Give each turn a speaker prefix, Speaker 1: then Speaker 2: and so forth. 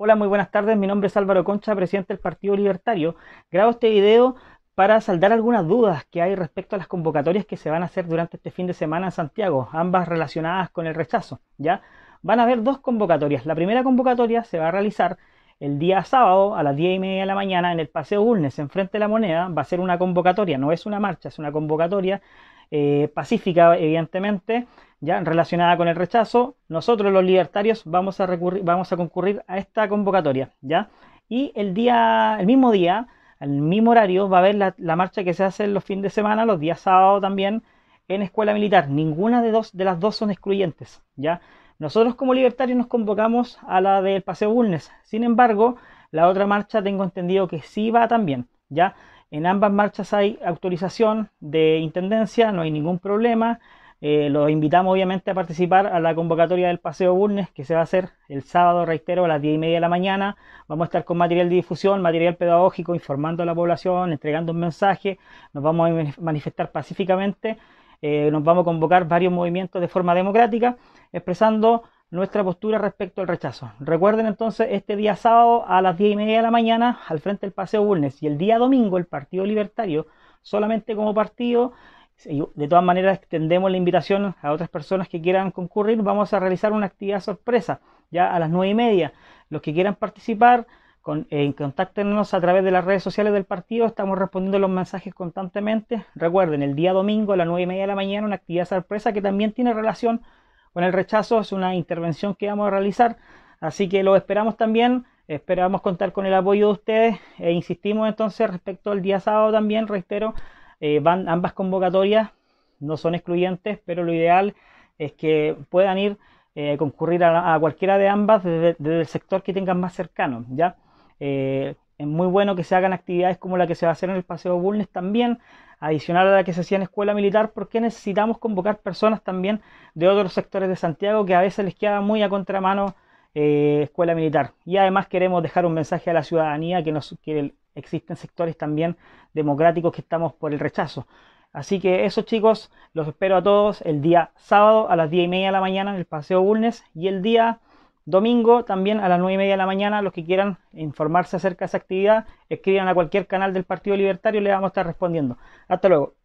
Speaker 1: Hola, muy buenas tardes. Mi nombre es Álvaro Concha, presidente del Partido Libertario. Grabo este video para saldar algunas dudas que hay respecto a las convocatorias que se van a hacer durante este fin de semana en Santiago, ambas relacionadas con el rechazo, ¿ya? Van a haber dos convocatorias. La primera convocatoria se va a realizar el día sábado a las 10 y media de la mañana en el Paseo Bulnes, enfrente de la moneda. Va a ser una convocatoria, no es una marcha, es una convocatoria eh, pacífica, evidentemente, ya relacionada con el rechazo, nosotros los libertarios vamos a, recurrir, vamos a concurrir a esta convocatoria, ¿ya? Y el día, el mismo día, al mismo horario, va a haber la, marcha que se hace los fines de semana, los días sábados también, en escuela militar. Ninguna de, dos, de las dos son excluyentes, ¿ya? Nosotros como libertarios nos convocamos a la del Paseo Bulnes, sin embargo, la otra marcha tengo entendido que sí va también, ¿ya? En ambas marchas hay autorización de intendencia, no hay ningún problema. Eh, los invitamos obviamente a participar a la convocatoria del Paseo Burnes que se va a hacer el sábado, reitero, a las 10 y media de la mañana. Vamos a estar con material de difusión, material pedagógico, informando a la población, entregando un mensaje. Nos vamos a manifestar pacíficamente. Eh, nos vamos a convocar varios movimientos de forma democrática, expresando nuestra postura respecto al rechazo. Recuerden entonces este día sábado a las 10 y media de la mañana al frente del Paseo Bulnes y el día domingo el Partido Libertario solamente como partido. De todas maneras extendemos la invitación a otras personas que quieran concurrir. Vamos a realizar una actividad sorpresa ya a las 9 y media. Los que quieran participar, con, eh, contáctenos a través de las redes sociales del partido. Estamos respondiendo los mensajes constantemente. Recuerden, el día domingo a las 9 y media de la mañana una actividad sorpresa que también tiene relación con el rechazo. Es una intervención que vamos a realizar, así que lo esperamos también. Esperamos contar con el apoyo de ustedes e insistimos entonces respecto al día sábado también, reitero, eh, van ambas convocatorias, no son excluyentes, pero lo ideal es que puedan ir, eh, concurrir a, cualquiera de ambas desde, el sector que tengan más cercano, ¿ya? Eh, es muy bueno que se hagan actividades como la que se va a hacer en el Paseo Bulnes también, adicional a la que se hacía en Escuela Militar, porque necesitamos convocar personas también de otros sectores de Santiago que a veces les queda muy a contramano eh, Escuela Militar. Y además queremos dejar un mensaje a la ciudadanía que, nos, que existen sectores también democráticos que estamos por el rechazo. Así que eso chicos, los espero a todos el día sábado a las 10 y media de la mañana en el Paseo Bulnes y el día Domingo también a las 9 y media de la mañana, los que quieran informarse acerca de esa actividad, escriban a cualquier canal del Partido Libertario, le vamos a estar respondiendo. Hasta luego.